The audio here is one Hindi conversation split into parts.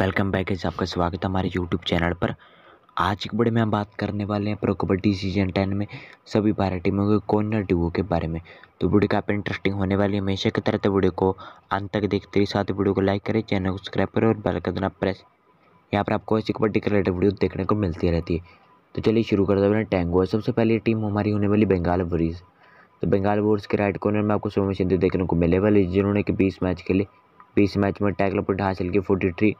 वेलकम बैक है आपका स्वागत है हमारे यूट्यूब चैनल पर आज के बड़े में हम बात करने वाले हैं प्रो कबड्डी सीजन टेन में सभी बारह टीमों के कॉर्नर डिवो के बारे में तो वीडियो काफ़ी इंटरेस्टिंग होने वाली है हमेशा की तरह तो वीडियो को अंत तक देखते ही साथ वीडियो को लाइक करें चैनल को सब्सक्राइब करें और बेल कर देना प्रेस यहाँ पर आपको ऐसी कबड्डी के रिलेटेड वीडियो देखने को मिलती रहती है तो चलिए शुरू कर देते हैं टैंगो सबसे पहली टीम हमारी होने वाली बंगाल वरीज तो बंगाल वोर्स के राइट कॉर्नर में आपको सोमेश सिंधु देखने को मिले वाले जिन्होंने कि बीस मैच खेले बीस मैच में टैकल पॉइंट हासिल किए फोर्टी थ्री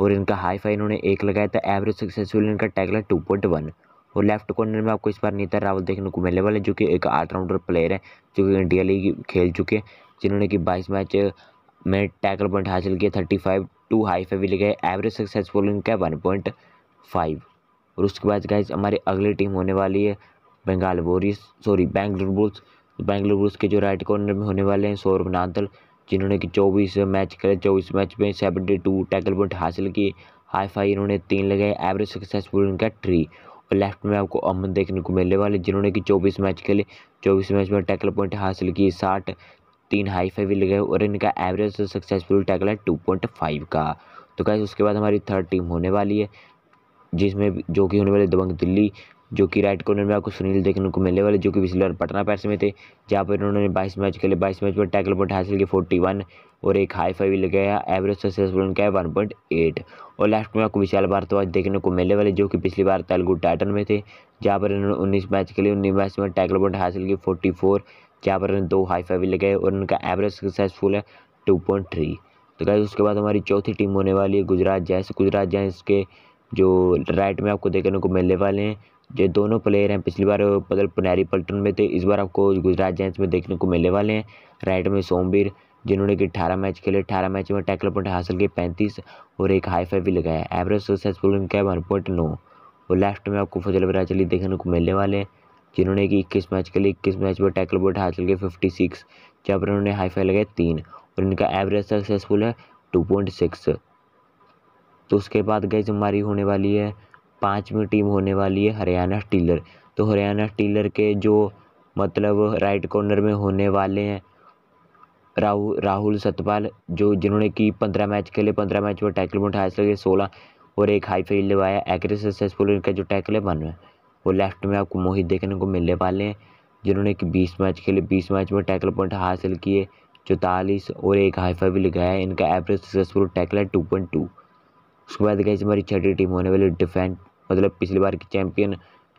और इनका हाई फाई इन्होंने एक लगाया था एवरेज सक्सेसफुल इनका टैगला टू पॉइंट वन और लेफ्ट कॉर्नर में आपको इस बार नीता रावल देखने को मिलने वाले जो कि एक आठ राउंडर प्लेयर है जो कि इंडिया लीग खेल चुके हैं जिन्होंने कि बाईस मैच में टैकल पॉइंट हासिल किया thirty five two high five भी लगाए एवरेज सक्सेसफुल इनका वन पॉइंट फाइव और उसके बाद गाइज हमारी अगली टीम होने वाली है Bengal warriors sorry Bangalore bulls Bangalore bulls के जो राइट कॉर्नर में होने वाले हैं सौरभ नांदल जिन्होंने कि चौबीस मैच खेले चौबीस मैच में सेवेंटी टू टैकल पॉइंट हासिल किए हाई फाई इन्होंने तीन लगाए एवरेज सक्सेसफुल इनका थ्री और लेफ्ट में आपको अमन देखने को मिलने वाले जिन्होंने कि चौबीस मैच खेले चौबीस मैच में टैकल पॉइंट हासिल किए साठ तीन हाई फाई भी लगाए और इनका एवरेज सक्सेसफुल टैकल है टू पॉइंट फाइव का तो कैसे उसके बाद हमारी थर्ड टीम होने वाली है जिसमें जो कि होने वाली दबंग दिल्ली जो कि राइट कॉर्नर में आपको सुनील देखने को मिलने वाले जो कि पिछले बार पटना पैर में थे जहाँ पर इन्होंने बाईस मैच खेले बाईस मैच में टैकल पॉइंट हासिल किया फोर्टी वन और एक हाई फाइव लगाया एवरेज सक्सेसफुल उनका है वन पॉइंट एट और लास्ट में आपको विशाल भारद्वाज देखने को मिलने वाले जो कि पिछली बार तेलुगु टाइटन में थे जहाँ पर इन्होंने उन्नीस मैच खेले उन्नीस मैच में टैकल पॉइंट हासिल किए फोर्टी फोर जहाँ पर दो हाई फाइव लगाए और उनका एवरेज सक्सेसफुल है टू पॉइंट थ्री तो क्या उसके बाद हमारी चौथी टीम होने वाली है गुजरात जैस गुजरात जैस के जो राइट में आपको देखने को मिलने वाले हैं जो दोनों प्लेयर हैं पिछली बार बदल पुनारी पल्टन में थे इस बार आपको गुजरात जैंस में देखने को मिलने वाले हैं राइट में सोमवीर जिन्होंने कि 18 मैच खेले 18 मैच में टैकल पॉइंट हासिल किए 35 और एक हाई फाइव भी लगाया एवरेज सक्सेसफुल उनका है वन पॉइंट नौ और लेफ्ट में आपको फजल बराज अली देखने को मिलने वाले हैं जिन्होंने कि इक्कीस मैच खेले इक्कीस मैच में टैकल पॉइंट हासिल किए फिफ्टी सिक्स जहाँ पर उन्होंने हाई फाइव लगाए तीन और इनका एवरेज सक्सेसफुल है टू पॉइंट सिक्स तो उसके बाद गैस हमारी होने वाली है पाँचवीं टीम होने वाली है हरियाणा स्टीलर तो हरियाणा स्टीलर के जो मतलब राइट कॉर्नर में होने वाले हैं राहुल राहुल सतपाल जो जिन्होंने कि पंद्रह मैच खेले पंद्रह मैच में टैकल में अठाईस लगे सोलह और एक हाई फील्ड लगाया एक्रे सक्सेसफुल इनका जो टैकल है बानवे वो लेफ्ट में आपको मोहित देखने को मिलने वाले हैं जिन्होंने कि बीस मैच खेले बीस मैच में टैकल पॉइंट हासिल किए चौतालीस और एक फाइव भी लगाया इनका एवरेज सक्सेसफुल टैकल है टू पॉइंट टू उसके बाद गई हमारी छठी टीम होने वाली डिफेंस मतलब पिछली बार की champion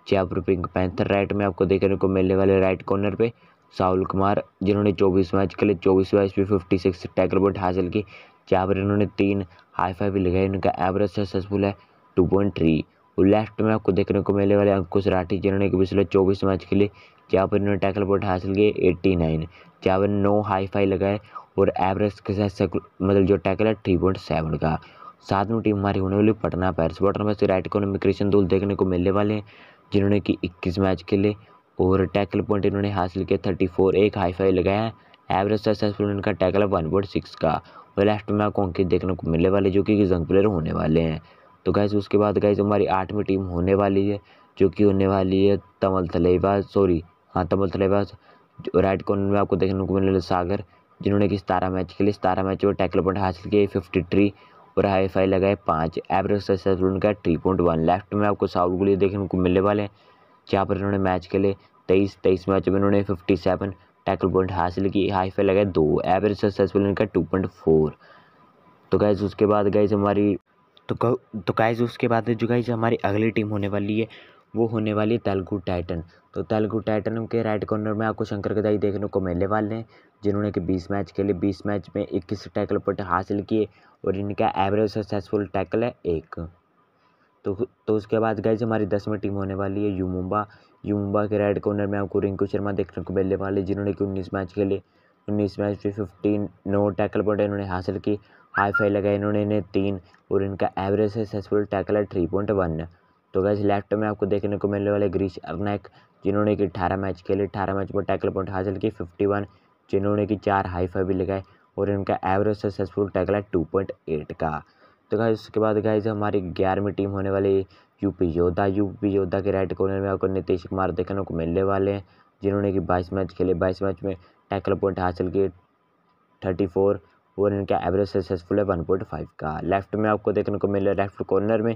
Jaipur pink panther right में आपको देखने को मिलने वाले राइट कॉर्नर पे साहुल कुमार जिन्होंने 24 मैच के लिए चौबीस मैच पे फिफ्टी सिक्स टैकल पॉइंट हासिल की जहाँ पर इन्होंने तीन हाई फाइव भी लगाए इनका एवरेज सक्सेसफुल है टू पॉइंट थ्री और लेफ्ट में आपको देखने को मिलने वाले अंकुश राठी जिन्होंने पिछले चौबीस मैच के लिए जहाँ पर इन्होंने टैकल पॉइंट हासिल किए एट्टी नाइन जहाँ पर नौ हाई फाई लगाए और एवरेज के साथ मतलब जो टैकल है थ्री पॉइंट सेवन का सातवीं टीम हमारी होने वाली पटना पायरस पटना से राइट कॉर्नर में क्रिशन दूल देखने को मिलने वाले हैं जिन्होंने कि इक्कीस मैच खेले और टैकल पॉइंट इन्होंने हासिल किया थर्टी फोर एक हाई फाई लगाया है एवरेज सक्सेसफुल इनका टैकल है वन पॉइंट सिक्स का और लास्ट में आपको अंकित देखने को मिलने वाले जो कि जंग प्लेयर होने वाले हैं तो गैस उसके बाद गैस हमारी आठवीं टीम होने वाली है जो कि होने वाली है तमल थलेबाज सॉरी हाँ तमल थलेबाज राइट कॉर्नर में आपको देखने को मिलने वाले सागर जिन्होंने कि सतारह मैच खेले सतारह मैच में टैकल पॉइंट हासिल किए फिफ्टी थ्री और हाई फाई लगाए पाँच एवरेज सक्सेस उनका थ्री पॉइंट वन लेफ्ट में आपको साउथ गोली देखने को मिलने वाले हैं जहाँ पर इन्होंने मैच खेले तेईस तेईस मैच में इन्होंने फिफ्टी सेवन टैकल पॉइंट हासिल की हाई फाई लगाए दो एवरेज सक्सेसफुल का टू पॉइंट फोर तो गैस उसके बाद गैस हमारी तो तो गाइज उसके बाद जो गाइज हमारी अगली टीम होने वाली है वो होने वाली है तेलुगु टाइटन तो तेलुगु टाइटन के राइट कॉर्नर में आपको शंकर गदाई देखने को मिलने वाले हैं जिन्होंने कि बीस मैच खेले बीस मैच में इक्कीस टैकल पॉइंट हासिल किए और इनका एवरेज सक्सेसफुल टैकल है एक तो तो उसके बाद गए हमारी दसवीं टीम होने वाली है यू मुंबा यू मुंबा के रेड कॉर्नर में आपको रिंकू शर्मा देखने को मिलने वाले जिन्होंने कि उन्नीस मैच खेले उन्नीस मैच में फिफ्टीन नौ टैकल पॉइंट इन्होंने हासिल की हाई फाई लगाए इन्होंने इन्हें तीन और इनका एवरेज सक्सेसफुल टैकल है थ्री पॉइंट वन तो वैसे लेफ्ट में आपको देखने को मिलने वाले ग्रीस अर्नैक जिन्होंने कि अठारह मैच खेले अठारह मैच पर टैकल पॉइंट हासिल की फिफ्टी वन जिन्होंने कि चार हाई फाइव भी लगाए और इनका एवरेज सक्सेसफुल टैकल है टू पॉइंट एट का तो गैस उसके बाद गैस हमारी ग्यारहवीं टीम होने वाली यूपी योद्धा यूपी योद्धा के राइट कॉर्नर में आपको नीतीश कुमार देखने को मिलने वाले हैं जिन्होंने कि बाईस मैच खेले बाईस मैच में टैकल पॉइंट हासिल किए थर्टी फोर और इनका एवरेज सक्सेसफुल है वन पॉइंट फाइव का लेफ्ट में आपको देखने को मिल रहा है लेफ्ट कॉर्नर में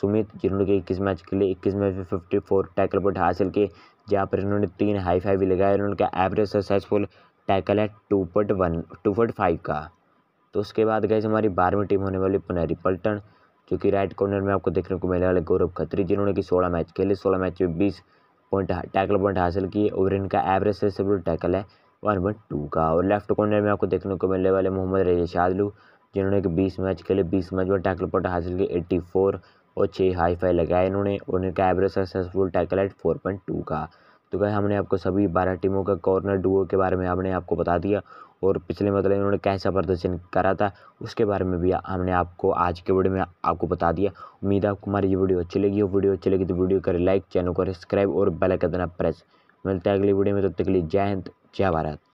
सुमित जिन्होंने इक्कीस मैच के लिए इक्कीस मैच में फिफ्टी फोर टैकल पॉइंट हासिल किए जहाँ पर इन्होंने तीन हाई फाइव भी लगाए उन्होंने का एवरेज सक्सेसफुल टैकल है two point one two point five का तो उसके बाद गए हमारी बारहवीं टीम होने वाली पुनेरी पल्टन जो कि राइट कॉर्नर में आपको देखने को मिलने वाले गौरव खत्री जिन्होंने कि सोलह मैच खेले सोलह मैच में बीस पॉइंट टैकल पॉइंट हासिल किए और इनका एवरेज सक्सेसफुल टैकल है वन पॉइंट टू का और लेफ्ट कॉर्नर में आपको देखने को मिलने वाले मोहम्मद रेजा शादलू जिन्होंने कि बीस मैच खेले बीस मैच में टैकल पॉइंट हासिल किए एट्टी फोर और छः हाई फाई लगाए इन्होंने और इनका average successful tackle eight four point two का तो क्या हमने आपको सभी बारह टीमों का कॉर्नर डुओ के बारे में हमने आपको बता दिया और पिछले मतलब इन्होंने कैसा प्रदर्शन करा था उसके बारे में भी हमने आपको आज के वीडियो में आपको बता दिया उम्मीद है आपको हमारी ये वीडियो अच्छी लगी हो वीडियो अच्छी लगी तो वीडियो करें लाइक चैनल को सब्सक्राइब और बेल का प्रेस मिलते हैं अगली वीडियो में तब तो तक के लिए जय हिंद जय भारत